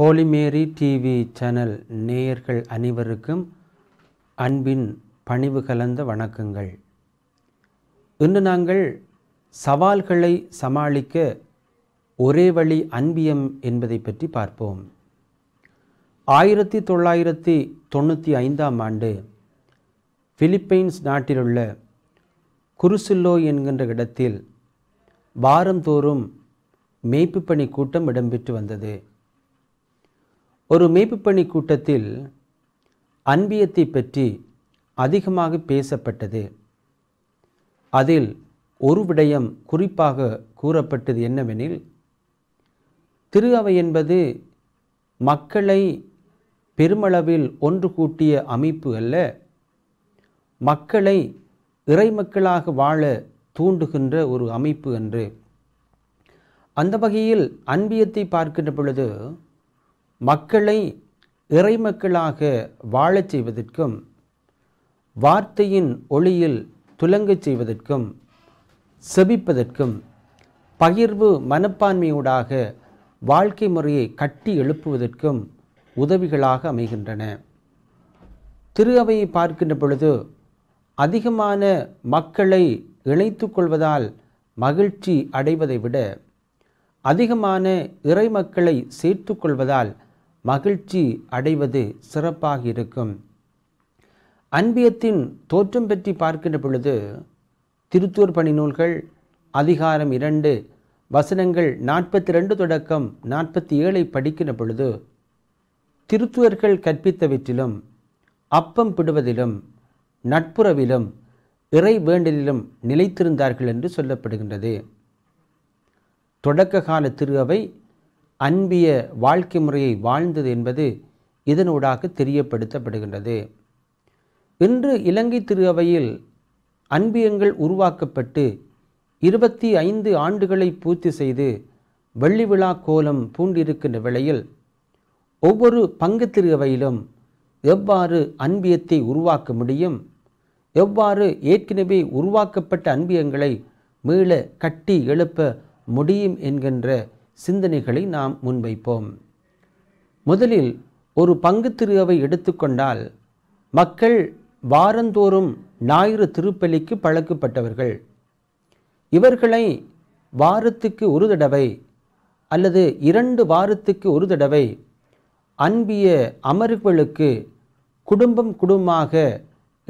ஹோலிமேரி TV channel நேயர்கள் அனைவருக்கும் அன்பின் பணிவு கலந்த வணக்கங்கள் இன்று நாங்கள் சவால்களை சமாளிக்க ஒரே வழி அன்பியம் என்பதை பற்றி பார்ப்போம் ஆயிரத்தி தொள்ளாயிரத்தி தொண்ணூற்றி ஐந்தாம் ஆண்டு பிலிப்பைன்ஸ் நாட்டிலுள்ள குருசில்லோ என்கின்ற இடத்தில் வாரந்தோறும் மேய்ப்பு பணி கூட்டம் இடம்பெற்று வந்தது ஒரு மீட்புப்பணி கூட்டத்தில் அன்பியத்தை பற்றி அதிகமாக பேசப்பட்டது அதில் ஒரு விடயம் குறிப்பாக கூறப்பட்டது என்னவெனில் திரு அவை என்பது மக்களை பெருமளவில் ஒன்று கூட்டிய அமைப்பு அல்ல மக்களை இறைமக்களாக வாழ தூண்டுகின்ற ஒரு அமைப்பு என்று அந்த வகையில் அன்பியத்தை பார்க்கின்ற பொழுது மக்களை இறைமக்களாக வாழச் செய்வதற்கும் வார்த்தையின் ஒளியில் துலங்கச் செய்வதற்கும் செபிப்பதற்கும் பகிர்வு மனப்பான்மையூடாக வாழ்க்கை முறையை கட்டி எழுப்புவதற்கும் உதவிகளாக அமைகின்றன திரு அவையை பார்க்கின்ற பொழுது அதிகமான மக்களை இணைத்து கொள்வதால் மகிழ்ச்சி அடைவதை விட அதிகமான இறை மக்களை சேர்த்து கொள்வதால் மகிழ்ச்சி அடைவது சிறப்பாக இருக்கும் அன்பியத்தின் தோற்றம் பற்றி பார்க்கின்ற பொழுது திருத்தூர் பணி நூல்கள் அதிகாரம் இரண்டு வசனங்கள் நாற்பத்தி ரெண்டு தொடக்கம் நாற்பத்தி ஏழை படிக்கிற பொழுது திருத்துவர்கள் கற்பித்தவற்றிலும் அப்பம் பிடுவதிலும் நட்புறவிலும் இறை வேண்டலிலும் நிலைத்திருந்தார்கள் என்று சொல்லப்படுகின்றது தொடக்க கால திரு அவை அன்பிய வாழ்க்கை முறையை வாழ்ந்தது என்பது இதனூடாக தெரியப்படுத்தப்படுகின்றது இன்று இலங்கை திருவையில் அன்பியங்கள் உருவாக்கப்பட்டு இருபத்தி ஐந்து ஆண்டுகளை பூர்த்தி செய்து வெள்ளி விழா கோலம் பூண்டிருக்கின்ற வேளையில் ஒவ்வொரு பங்கு திருவையிலும் எவ்வாறு அன்பியத்தை உருவாக்க முடியும் எவ்வாறு ஏற்கனவே உருவாக்கப்பட்ட அன்பியங்களை மீள கட்டி எழுப்ப முடியும் என்கின்ற சிந்தனைகளை நாம் முன்வைப்போம் முதலில் ஒரு பங்கு திருவை எடுத்துக்கொண்டால் மக்கள் வாரந்தோறும் ஞாயிறு திருப்பலிக்கு பழக்கப்பட்டவர்கள் இவர்களை வாரத்துக்கு ஒரு தடவை அல்லது இரண்டு வாரத்துக்கு ஒரு தடவை அன்பிய அமர்வுகளுக்கு குடும்பம் குடும்பமாக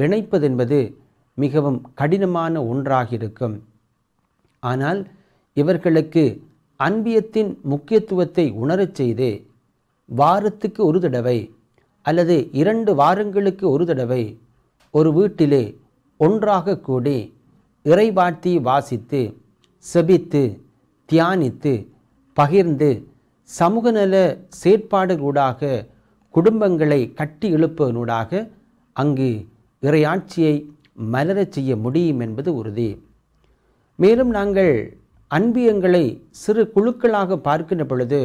இணைப்பதென்பது மிகவும் கடினமான ஒன்றாக இருக்கும் ஆனால் இவர்களுக்கு அன்பியத்தின் முக்கியத்துவத்தை உணரச் செய்து வாரத்துக்கு ஒரு தடவை அல்லது இரண்டு வாரங்களுக்கு ஒரு தடவை ஒரு வீட்டிலே ஒன்றாக கூடி இறைவாழ்த்தி வாசித்து செபித்து தியானித்து பகிர்ந்து சமூக நல செயற்பாடுகளூடாக குடும்பங்களை கட்டி எழுப்பதனூடாக அங்கு இறையாட்சியை மலரச் செய்ய முடியும் என்பது உறுதி மேலும் நாங்கள் அன்பியங்களை சிறு குழுக்களாக பார்க்கின்ற பொழுது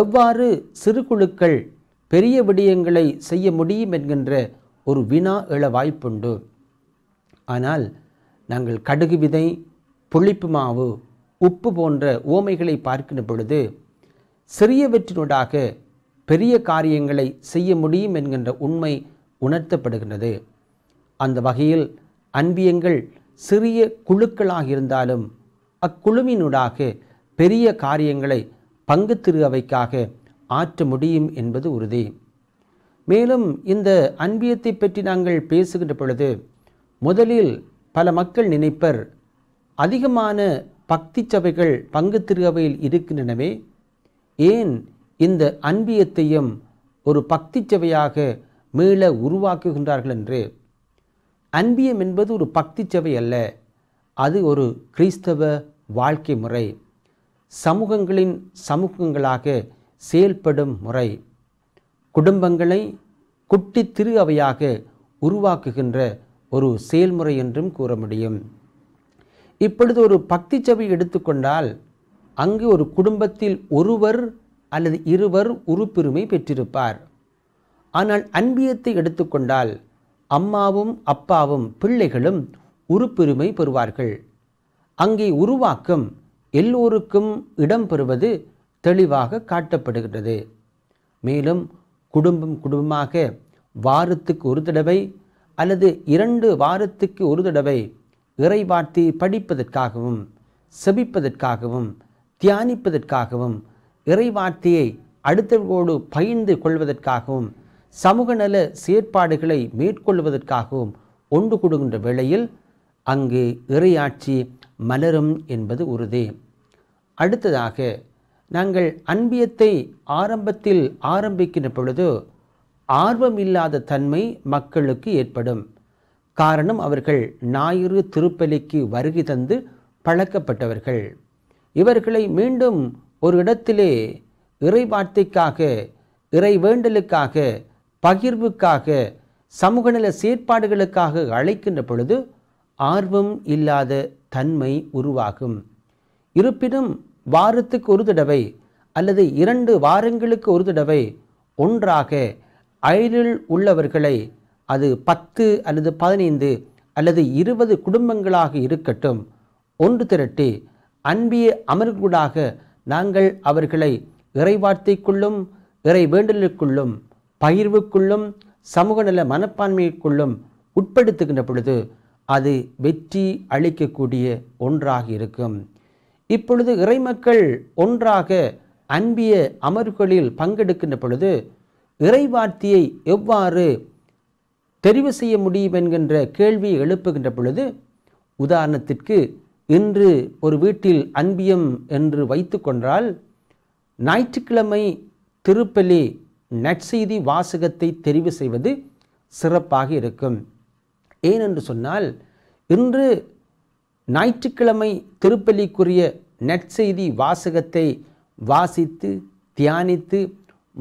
எவ்வாறு சிறு குழுக்கள் பெரிய விடயங்களை செய்ய முடியும் என்கின்ற ஒரு வினா எழ வாய்ப்புண்டு ஆனால் நாங்கள் கடுகு விதை புளிப்பு மாவு உப்பு போன்ற ஓமைகளை பார்க்கின்ற பொழுது சிறியவற்றினூடாக பெரிய காரியங்களை செய்ய முடியும் என்கின்ற உண்மை உணர்த்தப்படுகின்றது அந்த வகையில் அன்பியங்கள் சிறிய குழுக்களாக இருந்தாலும் அக்குழுவினூடாக பெரிய காரியங்களை பங்கு திருவைக்காக ஆற்ற முடியும் என்பது உறுதி மேலும் இந்த அன்பியத்தை பற்றி நாங்கள் பேசுகின்ற பொழுது முதலில் பல மக்கள் நினைப்பர் அதிகமான பக்தி சபைகள் பங்கு திருவையில் இருக்கின்றனவே ஏன் இந்த அன்பியத்தையும் ஒரு பக்தி சபையாக மீள உருவாக்குகின்றார்கள் என்று அன்பியம் என்பது ஒரு பக்தி சபை அல்ல அது ஒரு கிறிஸ்தவ வாழ்க்கை முறை சமூகங்களின் சமூகங்களாக செயல்படும் முறை குடும்பங்களை குட்டி திரு அவையாக உருவாக்குகின்ற ஒரு செயல்முறை என்றும் கூற முடியும் இப்பொழுது ஒரு பக்தி சபை எடுத்துக்கொண்டால் அங்கு ஒரு குடும்பத்தில் ஒருவர் அல்லது இருவர் உறுப்புரிமை பெற்றிருப்பார் ஆனால் அன்பியத்தை எடுத்துக்கொண்டால் அம்மாவும் அப்பாவும் பிள்ளைகளும் உறுப்புரிமை பெறுவார்கள் அங்கே உருவாக்கம் எல்லோருக்கும் இடம்பெறுவது தெளிவாக காட்டப்படுகிறது மேலும் குடும்பம் குடும்பமாக வாரத்துக்கு ஒரு தடவை அல்லது இரண்டு வாரத்துக்கு ஒரு தடவை இறைவார்த்தை படிப்பதற்காகவும் செபிப்பதற்காகவும் தியானிப்பதற்காகவும் இறைவார்த்தையை அடுத்தவர்களோடு பகிர்ந்து கொள்வதற்காகவும் சமூக நல செயற்பாடுகளை மேற்கொள்வதற்காகவும் ஒன்று கொடுகின்ற வேளையில் அங்கு இறையாட்சி மலரும் என்பது உறுதி அடுத்ததாக நாங்கள் அன்பியத்தை ஆரம்பத்தில் ஆரம்பிக்கின்ற பொழுது ஆர்வம் இல்லாத தன்மை மக்களுக்கு ஏற்படும் காரணம் அவர்கள் ஞாயிறு திருப்பலிக்கு வருகை தந்து பழக்கப்பட்டவர்கள் இவர்களை மீண்டும் ஒரு இடத்திலே இறைவார்த்தைக்காக இறை வேண்டலுக்காக பகிர்வுக்காக சமூகநல செயற்பாடுகளுக்காக அழைக்கின்ற பொழுது ஆர்வம் இல்லாத தன்மை உருவாகும் இருப்பினும் வாரத்துக்கு ஒரு தடவை அல்லது இரண்டு வாரங்களுக்கு ஒரு தடவை ஒன்றாக அயலில் உள்ளவர்களை அது பத்து அல்லது பதினைந்து அல்லது இருபது குடும்பங்களாக இருக்கட்டும் ஒன்று திரட்டி அன்பிய அமர்வுடாக நாங்கள் அவர்களை இறைவார்த்தைக்குள்ளும் இறை வேண்டலுக்குள்ளும் பகிர்வுக்குள்ளும் சமூக நல மனப்பான்மைக்குள்ளும் உட்படுத்துகின்ற பொழுது அது வெற்றி அளிக்கக்கூடிய ஒன்றாக இருக்கும் இப்பொழுது இறைமக்கள் ஒன்றாக அன்பிய அமர்வுகளில் பங்கெடுக்கின்ற பொழுது இறைவார்த்தையை எவ்வாறு தெரிவு செய்ய முடியும் என்கின்ற கேள்வியை எழுப்புகின்ற பொழுது உதாரணத்திற்கு இன்று ஒரு வீட்டில் அன்பியம் என்று வைத்து கொண்டால் ஞாயிற்றுக்கிழமை திருப்பலி நற்செய்தி வாசகத்தை தெரிவு செய்வது சிறப்பாக இருக்கும் ஏனென்று சொன்னால் இன்று ஞாயிற்றுக்கிழமை திருப்பலிக்குரிய நற்செய்தி வாசகத்தை வாசித்து தியானித்து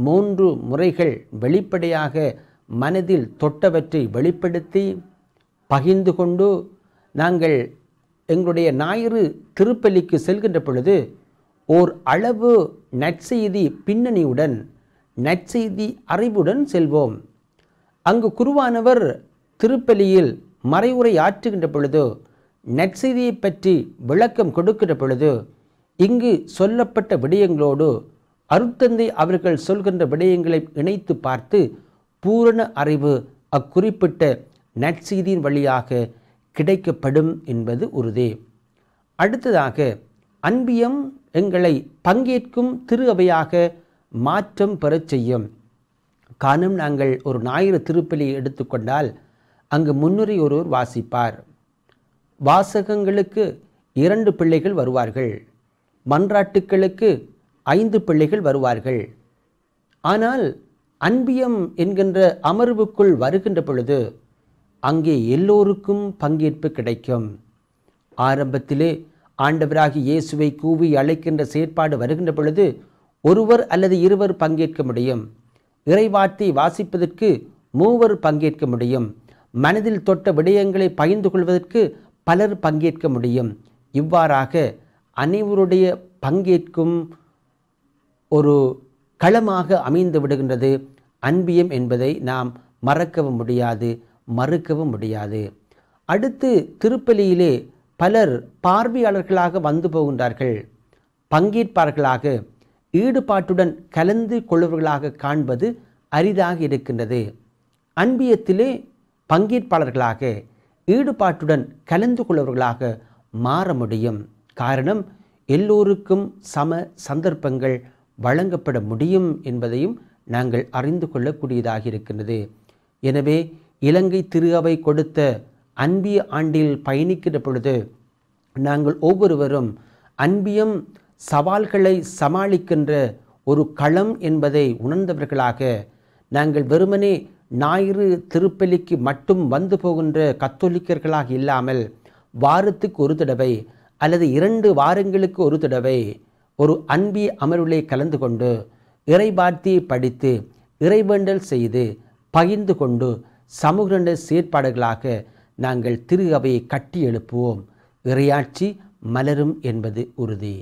மூன்று முறைகள் வெளிப்படையாக மனதில் தொட்டவற்றை வெளிப்படுத்தி பகிர்ந்து கொண்டு நாங்கள் எங்களுடைய ஞாயிறு திருப்பலிக்கு செல்கின்ற பொழுது ஓர் அளவு நற்செய்தி பின்னணியுடன் நற்செய்தி அறிவுடன் செல்வோம் அங்கு குருவானவர் திருப்பலியில் மறைவுரை ஆற்றுகின்ற பொழுது நற்செய்தியை பற்றி விளக்கம் கொடுக்கின்ற பொழுது இங்கு சொல்லப்பட்ட விடயங்களோடு அருத்தந்தை அவர்கள் சொல்கின்ற விடயங்களை இணைத்து பார்த்து பூரண அறிவு அக்குறிப்பிட்ட நற்செய்தியின் வழியாக கிடைக்கப்படும் என்பது உறுதி அடுத்ததாக அன்பியம் எங்களை பங்கேற்கும் திரு அவையாக மாற்றம் பெறச் செய்யும் காணும் நாங்கள் ஒரு ஞாயிறு திருப்பலியை எடுத்துக்கொண்டால் அங்கு முன்னுரை ஒருவர் வாசிப்பார் வாசகங்களுக்கு இரண்டு பிள்ளைகள் வருவார்கள் மன்றாட்டுக்களுக்கு ஐந்து பிள்ளைகள் வருவார்கள் ஆனால் அன்பியம் என்கின்ற அமர்வுக்குள் வருகின்ற பொழுது அங்கே எல்லோருக்கும் பங்கேற்பு கிடைக்கும் ஆரம்பத்திலே ஆண்டவராகி இயேசுவை கூவி அழைக்கின்ற செயற்பாடு வருகின்ற பொழுது ஒருவர் அல்லது இருவர் பங்கேற்க முடியும் இறைவார்த்தை வாசிப்பதற்கு மூவர் பங்கேற்க முடியும் மனதில் தொட்ட விடயங்களை பகிர்ந்து கொள்வதற்கு பலர் பங்கேற்க முடியும் இவ்வாறாக அனைவருடைய பங்கேற்கும் ஒரு களமாக அமைந்து விடுகின்றது அன்பியம் என்பதை நாம் மறக்கவும் முடியாது மறுக்கவும் முடியாது அடுத்து திருப்பலியிலே பலர் பார்வையாளர்களாக வந்து போகின்றார்கள் பங்கேற்பார்களாக ஈடுபாட்டுடன் கலந்து கொள்வர்களாக காண்பது அரிதாக இருக்கின்றது அன்பியத்திலே பங்கேற்பாளர்களாக ஈடுபாட்டுடன் கலந்து கொள்பவர்களாக மாற முடியும் காரணம் எல்லோருக்கும் சம சந்தர்ப்பங்கள் வழங்கப்பட முடியும் என்பதையும் நாங்கள் அறிந்து கொள்ளக்கூடியதாக இருக்கின்றது எனவே இலங்கை திரு அவை கொடுத்த அன்பிய ஆண்டில் பயணிக்கிற பொழுது நாங்கள் ஒவ்வொருவரும் அன்பியம் சவால்களை சமாளிக்கின்ற ஒரு களம் என்பதை உணர்ந்தவர்களாக நாங்கள் வெறுமனே ஞாயிறு திருப்பலிக்கு மட்டும் வந்து போகின்ற கத்தோலிக்கர்களாக இல்லாமல் வாரத்துக்கு ஒரு தடவை அல்லது இரண்டு வாரங்களுக்கு ஒரு தடவை ஒரு அன்பி அமர்விலே கலந்து கொண்டு இறைபார்த்தியை படித்து இறைவேண்டல் செய்து பகிர்ந்து கொண்டு சமூக செயற்பாடுகளாக நாங்கள் திரு அவையை கட்டி எழுப்புவோம் இறையாட்சி மலரும் என்பது உறுதி